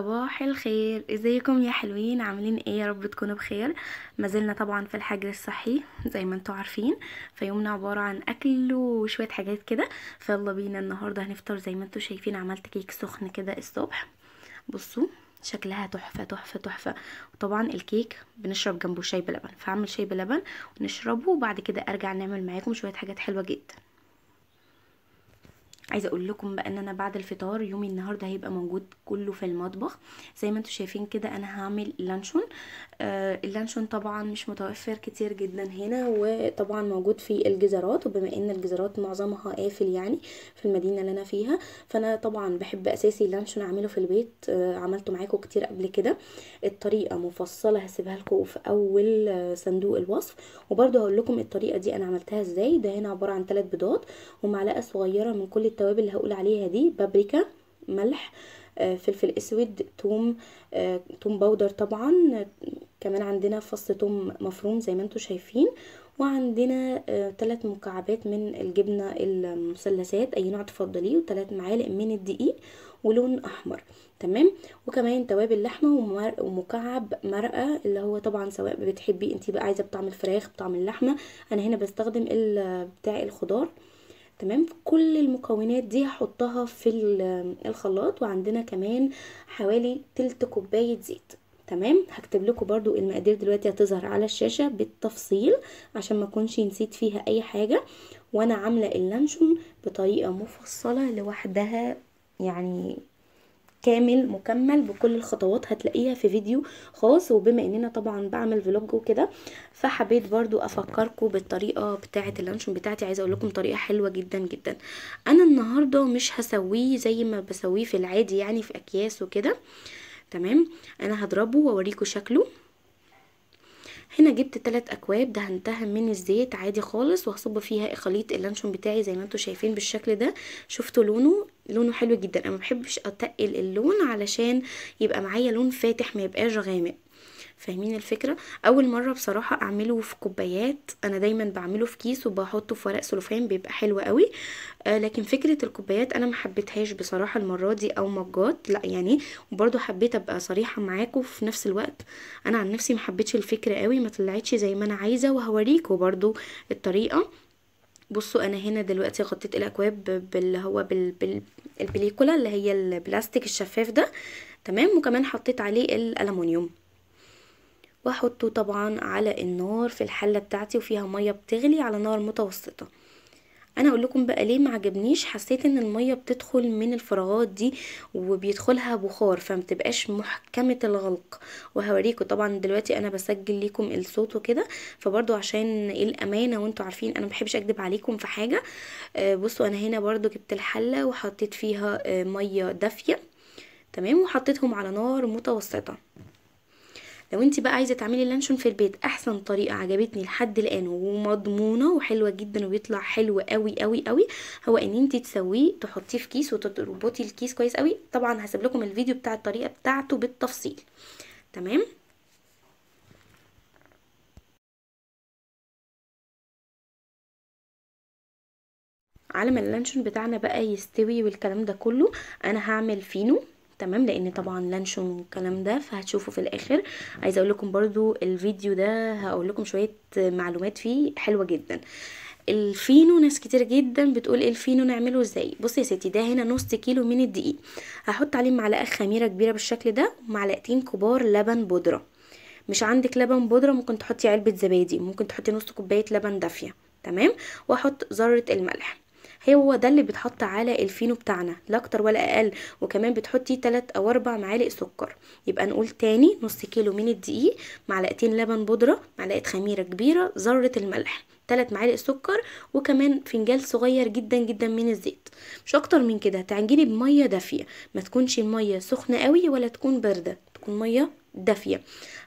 صباح الخير ازيكم يا حلوين عاملين ايه يا رب تكونوا بخير زلنا طبعا في الحجر الصحي زي ما انتم عارفين فيومنا عباره عن اكل وشويه حاجات كده فيلا بينا النهارده هنفطر زي ما انتم شايفين عملت كيك سخن كده الصبح بصوا شكلها تحفه تحفه تحفه وطبعا الكيك بنشرب جنبه شاي بلبن فعمل شاي بلبن ونشربه وبعد كده ارجع نعمل معاكم شويه حاجات حلوه جدا عايزه اقول لكم بقى ان انا بعد الفطار يومي النهارده هيبقى موجود كله في المطبخ زي ما انتم شايفين كده انا هعمل لانشون آه اللانشون طبعا مش متوفر كتير جدا هنا وطبعا موجود في الجزرات وبما ان الجزرات معظمها قافل يعني في المدينه اللي انا فيها فانا طبعا بحب اساسي اللانشون اعمله في البيت آه عملته معاكم كتير قبل كده الطريقه مفصله هسيبها لكم في اول آه، صندوق الوصف وبرده هقول لكم الطريقه دي انا عملتها ازاي ده هنا عباره عن ثلاث بيضات ومعلقه صغيره من كل التوابل اللي هقول عليها دي بابريكا ملح آه، فلفل اسود توم آه، توم باودر طبعا كمان عندنا فص توم مفروم زي ما انتم شايفين وعندنا ثلاث آه، مكعبات من الجبنه المثلثات اي نوع تفضليه وثلاث معالق من الدقيق ولون احمر تمام وكمان توابل لحمه ومكعب مرقه اللي هو طبعا سواء بتحبي انت بقى عايزه بطعم الفراخ بطعم اللحمه انا هنا بستخدم بتاع الخضار تمام كل المكونات دي هحطها في الخلاط وعندنا كمان حوالي تلت كوبايه زيت تمام هكتب لكم برضو المقادير دلوقتي هتظهر على الشاشه بالتفصيل عشان ما اكونش نسيت فيها اي حاجه وانا عامله اللانشون بطريقه مفصله لوحدها يعني كامل مكمل بكل الخطوات هتلاقيها في فيديو خاص وبما اننا طبعا بعمل فلوج وكده فحبيت برضو افكركم بالطريقه بتاعه اللانشون بتاعتي عايزه اقول لكم طريقه حلوه جدا جدا انا النهارده مش هسويه زي ما بسويه في العادي يعني في اكياس وكده تمام انا هضربه ووريكم شكله هنا جبت تلات اكواب دهنتها من الزيت عادي خالص وهصب فيها خليط اللانشون بتاعي زي ما انتم شايفين بالشكل ده شفتوا لونه لونه حلو جدا انا مبحبش اتقل اللون علشان يبقى معايا لون فاتح ما يبقاش غامق فاهمين الفكره اول مره بصراحه اعمله في كوبايات انا دايما بعمله في كيس وبحطه في ورق سلوفان بيبقى حلو قوي آه لكن فكره الكوبايات انا ما حبيتهاش بصراحه المره دي او مجات لا يعني وبرده حبيت ابقى صريحه معاكم في نفس الوقت انا عن نفسي ما حبيتش الفكره قوي ما طلعتش زي ما انا عايزه وهوريكم برده الطريقه بصوا انا هنا دلوقتي غطيت الاكواب باللي هو بالبليكولا اللي هي البلاستيك الشفاف ده تمام وكمان حطيت عليه الالومنيوم واحطه طبعا على النار في الحله بتاعتي وفيها ميه بتغلي على نار متوسطه انا اقول لكم بقى ليه ما عجبنيش حسيت ان الميه بتدخل من الفراغات دي وبيدخلها بخار فما بتبقاش محكمه الغلق وهوريكم طبعا دلوقتي انا بسجل لكم الصوت وكده فبرضو عشان إيه الامانه وانتوا عارفين انا ما بحبش اكدب عليكم في حاجه آه، بصوا انا هنا برضو جبت الحله وحطيت فيها آه، ميه دافيه تمام وحطيتهم على نار متوسطه لو انت بقى عايزه تعملي لانشون في البيت احسن طريقه عجبتني لحد الان ومضمونه وحلوه جدا وبيطلع حلو قوي قوي قوي هو ان انت تسويه تحطيه في كيس وتربطي الكيس كويس قوي طبعا هسيب لكم الفيديو بتاع الطريقه بتاعته بالتفصيل تمام على ما اللانشون بتاعنا بقى يستوي والكلام ده كله انا هعمل فينو تمام لان طبعا لانشون والكلام ده فهتشوفوا في الاخر عايزه اقول لكم برضو الفيديو ده هقول لكم شويه معلومات فيه حلوه جدا الفينو ناس كتير جدا بتقول إيه الفينو نعمله ازاي بصي يا ستي ده هنا نص كيلو من الدقيق هحط عليه معلقه خميره كبيره بالشكل ده ومعلقتين كبار لبن بودره مش عندك لبن بودره ممكن تحطي علبه زبادي ممكن تحطي نص كوبايه لبن دافيه تمام واحط ذره الملح هو ده اللي بيتحط على الفينو بتاعنا لا اكتر ولا اقل وكمان بتحطي 3 او 4 معالق سكر يبقى نقول تاني نص كيلو من الدقيق معلقتين لبن بودره معلقه خميره كبيره ذره الملح 3 معالق سكر وكمان فنجان صغير جدا جدا من الزيت مش اكتر من كده تعجني بميه دافيه ما تكونش الميه سخنه قوي ولا تكون بارده تكون ميه دافيه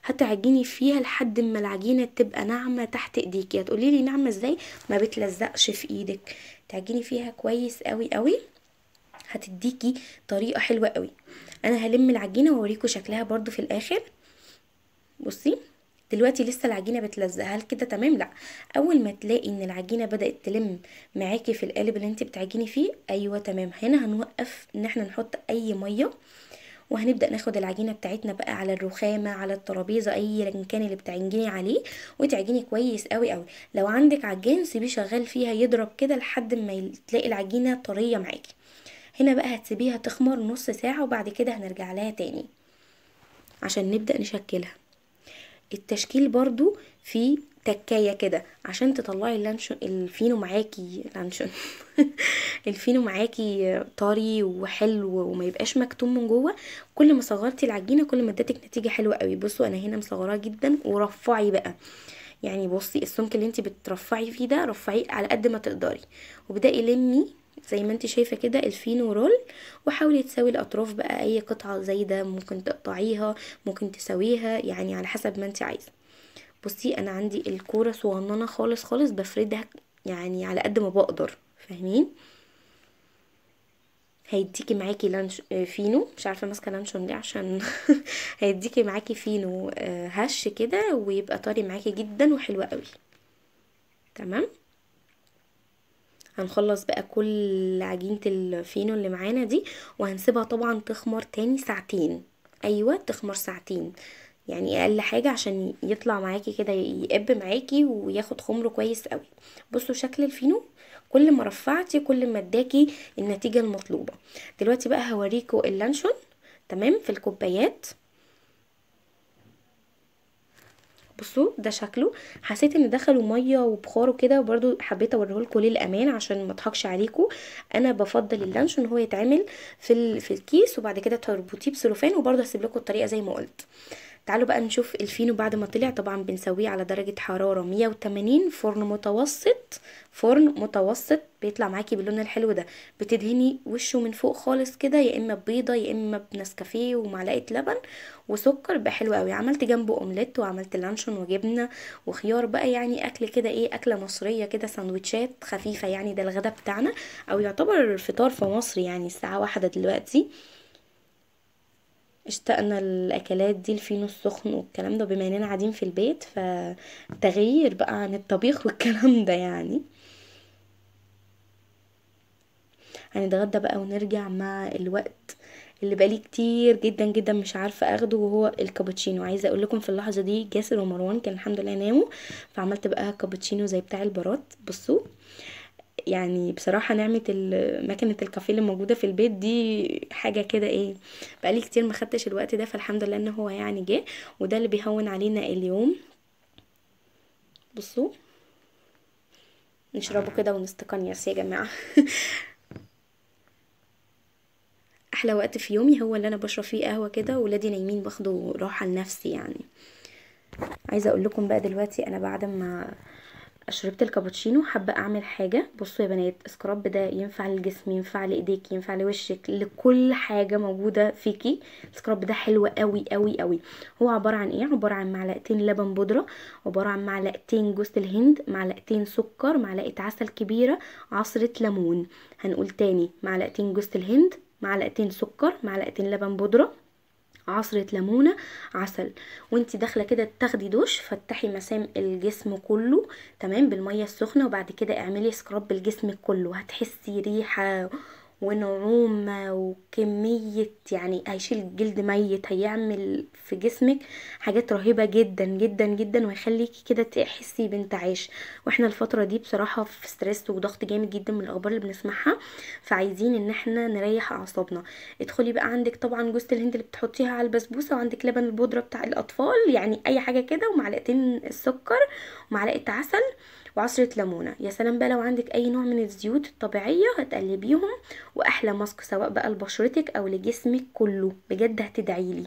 هتعجني فيها لحد ما العجينه تبقى ناعمه تحت ايديكي هتقولي لي ناعمه ازاي ما بتلزقش في ايدك تعجني فيها كويس قوي قوي هتديكي طريقه حلوه قوي انا هلم العجينه واوريكم شكلها برضو في الاخر بصي دلوقتي لسه العجينه بتلزق هل كده تمام لا اول ما تلاقي ان العجينه بدات تلم معاكي في القالب اللي انت بتعجني فيه ايوه تمام هنا هنوقف ان احنا نحط اي ميه وهنبدأ ناخد العجينة بتاعتنا بقى على الرخامة على الترابيزة اي كان اللي بتعجني عليه وتعجني كويس قوي قوي لو عندك عجان سيبيه شغال فيها يضرب كده لحد ما تلاقي العجينة طرية معاكي هنا بقى هتسيبيها تخمر نص ساعة وبعد كده هنرجع لها تاني عشان نبدأ نشكلها التشكيل برضو في تكايه كده عشان تطلعي اللانشون الفينو معاكي لانشون الفينو معاكي طري وحلو وما يبقاش مكتوم من جوه كل ما صغرتي العجينه كل ما ادتك نتيجه حلوه قوي بصوا انا هنا مصغراه جدا ورفعي بقى يعني بصي السمك اللي انت بترفعي فيه ده رفعيه على قد ما تقدري وابدأي لمي زي ما انت شايفة كده الفينو رول وحاولي تساوي الأطراف بقى أي قطعة زايدة ممكن تقطعيها ممكن تساويها يعني على حسب ما انت عايزة بصي انا عندي الكوره صغننه خالص خالص بفردها يعني على قد ما بقدر فاهمين هيديكي معاكي لانش آه، فينو مش عارفه ماسكه لانشون ليه عشان هيديكي معاكي فينو آه، هش كده ويبقى طري معاكي جدا وحلو قوي تمام هنخلص بقى كل عجينه الفينو اللي معانا دي وهنسيبها طبعا تخمر تاني ساعتين ايوه تخمر ساعتين يعني اقل حاجة عشان يطلع معاكي كده يقب معاكي وياخد خمره كويس قوي بصوا شكل الفينو كل ما رفعتي كل ما اداكي النتيجة المطلوبة دلوقتي بقى هوريكو اللانشون تمام في الكوبايات بصوا ده شكله حسيت ان دخلوا ميه وبخار وكده وبرده حبيت لكم ليه الامان عشان ما اضحكش عليكم انا بفضل اللانشون هو يتعمل في في الكيس وبعد كده تربطيه بسلوفان وبرده هسيب لكم الطريقه زي ما قلت تعالوا بقى نشوف الفينو بعد ما طلع طبعا بنسويه على درجة حرارة 180 فرن متوسط فرن متوسط بيطلع معاكي باللون الحلو ده بتدهني وشه من فوق خالص كده يا اما بيضة يا اما بنسكافيه ومعلقه لبن وسكر بقى حلو قوي عملت جنبه اومليت وعملت لانشون وجبنه وخيار بقى يعني اكل كده ايه اكله مصريه كده سندوتشات خفيفه يعني ده الغدا بتاعنا او يعتبر الفطار في مصر يعني الساعه واحدة دلوقتي اشتقنا الاكلات دي الفينو السخن والكلام ده بما اننا قاعدين في البيت فتغيير بقى عن الطبيخ والكلام ده يعني هنتغدى بقى ونرجع مع الوقت اللي بقالي كتير جدا جدا مش عارفه اخده وهو الكابتشينو عايزه اقول لكم في اللحظه دي جاسر ومروان كان الحمد لله ناموا فعملت بقى كابتشينو زي بتاع البارات بصوا آه يعني بصراحة نعمة مكنة الكافيه اللي موجودة في البيت دي حاجة كده ايه بقالي كتير ما خدتش الوقت ده فالحمد لله ان هو يعني جه وده اللي بيهون علينا اليوم بصوا نشربه كده ونستقنيس يا جماعة احلى وقت في يومي هو اللي انا بشرب فيه قهوة كده ولادي نايمين باخده راحة لنفسي يعني عايزة اقول لكم بقى دلوقتي انا بعد ما شربت الكابتشينو حابه اعمل حاجه بصوا يا بنات سكراب ده ينفع للجسم ينفع لايديك ينفع لوشك لكل حاجه موجوده فيكي السكراب ده حلو قوي قوي قوي هو عباره عن ايه عباره عن معلقتين لبن بودره عباره عن معلقتين جوز الهند معلقتين سكر معلقه عسل كبيره عصره ليمون هنقول تاني معلقتين جوز الهند معلقتين سكر معلقتين لبن بودره عصرة ليمونة عسل وانت داخلة كده تاخدي دوش فتحي مسام الجسم كله تمام بالمية السخنة وبعد كده اعملي سكراب بالجسم كله هتحسي ريحة ونعومة وكمية يعني هيشيل الجلد ميت هيعمل في جسمك حاجات رهيبة جدا جدا جدا ويخليكي كده تحسي بانتعاش واحنا الفترة دي بصراحة في ستريس وضغط جامد جدا من الاخبار اللي بنسمعها فعايزين ان احنا نريح اعصابنا ادخلي بقى عندك طبعا جوزة الهند اللي بتحطيها على البسبوسة وعندك لبن البودرة بتاع الاطفال يعني اي حاجة كده ومعلقتين السكر ومعلقة عسل وعصرة ليمونة يا سلام بقى لو عندك أي نوع من الزيوت الطبيعية هتقلبيهم وأحلى ماسك سواء بقى لبشرتك أو لجسمك كله بجد هتدعيلي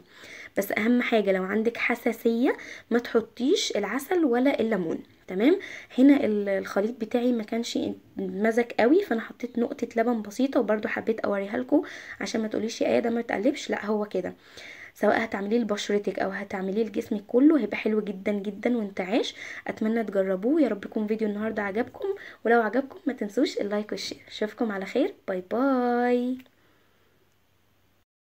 بس أهم حاجة لو عندك حساسية ما تحطيش العسل ولا الليمون تمام هنا الخليط بتاعي ما كانش مزك قوي فانا حطيت نقطه لبن بسيطه وبرده حبيت اوريها لكم عشان ما تقوليش ايه ده ما تقلبش لا هو كده سواء هتعمليه لبشرتك او هتعمليه لجسمك كله هيبقى حلو جدا جدا وانتعاش اتمنى تجربوه يا رب يكون فيديو النهارده عجبكم ولو عجبكم ما تنسوش اللايك والشير اشوفكم على خير باي باي